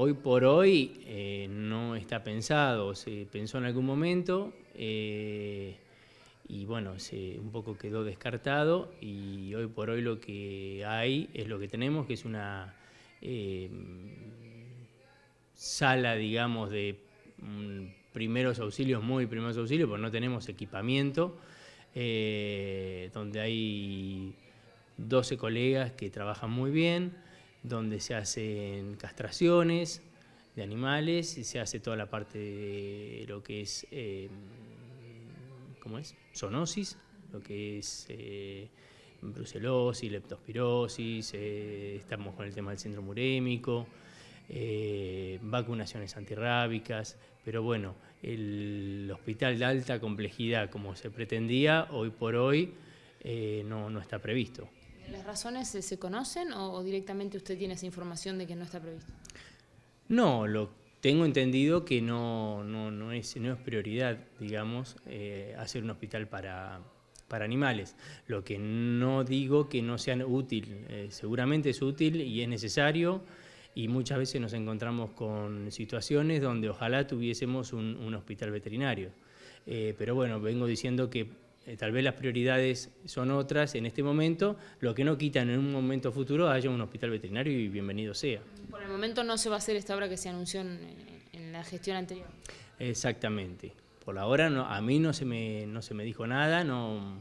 hoy por hoy eh, no está pensado, se pensó en algún momento eh, y bueno, se, un poco quedó descartado y hoy por hoy lo que hay es lo que tenemos, que es una eh, sala, digamos, de mm, primeros auxilios, muy primeros auxilios, porque no tenemos equipamiento, donde hay 12 colegas que trabajan muy bien donde se hacen castraciones de animales, y se hace toda la parte de lo que es, eh, ¿cómo es? Zoonosis, lo que es eh, brucelosis, leptospirosis, eh, estamos con el tema del síndrome urémico, vacunaciones antirrábicas, pero bueno, el hospital de alta complejidad como se pretendía, hoy por hoy no está previsto. ¿Las razones se, conocen o, directamente usted tiene esa información de que no está previsto? No, lo tengo entendido que no, no, es, no es prioridad, digamos, eh, hacer un hospital para, para animales. Lo que no digo que no sea útil, eh, seguramente es útil y es necesario y muchas veces nos encontramos con situaciones donde ojalá tuviésemos un, hospital veterinario. Eh, pero bueno, vengo diciendo que eh, tal vez las prioridades son otras en este momento, lo que no quitan en un momento futuro haya un hospital veterinario y bienvenido sea. Por el momento no se va a hacer esta obra que se anunció en, la gestión anterior. Exactamente. Por ahora no, a mí no se me, no se me dijo nada, no,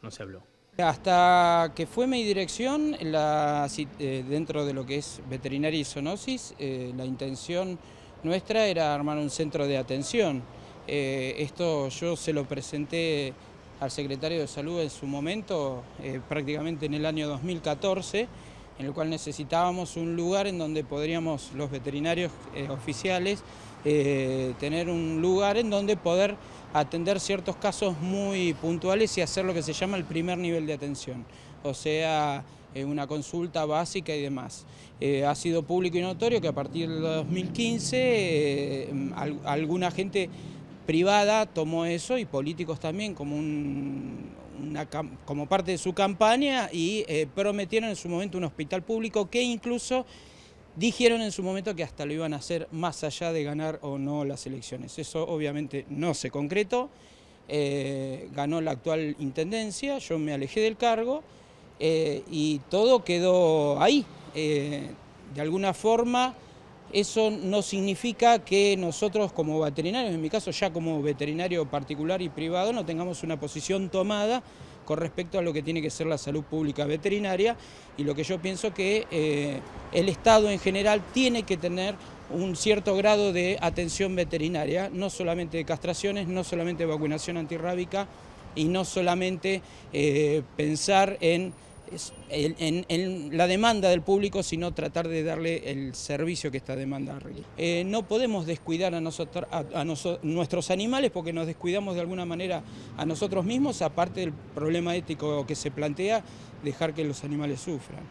no se habló. Hasta que fue mi dirección, eh, dentro de lo que es veterinaria y zoonosis, eh, la intención nuestra era armar un centro de atención. esto yo se lo presenté al secretario de Salud en su momento, eh, prácticamente en el año 2014, en el cual necesitábamos un lugar en donde podríamos los veterinarios eh, oficiales eh, tener un lugar en donde poder atender ciertos casos muy puntuales y hacer lo que se llama el primer nivel de atención, o sea, una consulta básica y demás. ha sido público y notorio que a partir del 2015 alguna gente privada tomó eso y políticos también como, como parte de su campaña y eh, prometieron en su momento un hospital público que incluso dijeron en su momento que hasta lo iban a hacer más allá de ganar o no las elecciones. Eso obviamente no se concretó, eh, ganó la actual intendencia, yo me alejé del cargo eh, y todo quedó ahí. de alguna forma eso no significa que nosotros como veterinarios, en mi caso ya como veterinario particular y privado, no tengamos una posición tomada con respecto a lo que tiene que ser la salud pública veterinaria y lo que yo pienso que eh, el Estado en general tiene que tener un cierto grado de atención veterinaria, no solamente de castraciones, no solamente de vacunación antirrábica y no solamente eh, pensar en en, la demanda del público, sino tratar de darle el servicio que está demandando. Eh, no podemos descuidar a, nosotros, a, nuestros animales porque nos descuidamos de alguna manera a nosotros mismos, aparte del problema ético que se plantea, dejar que los animales sufran.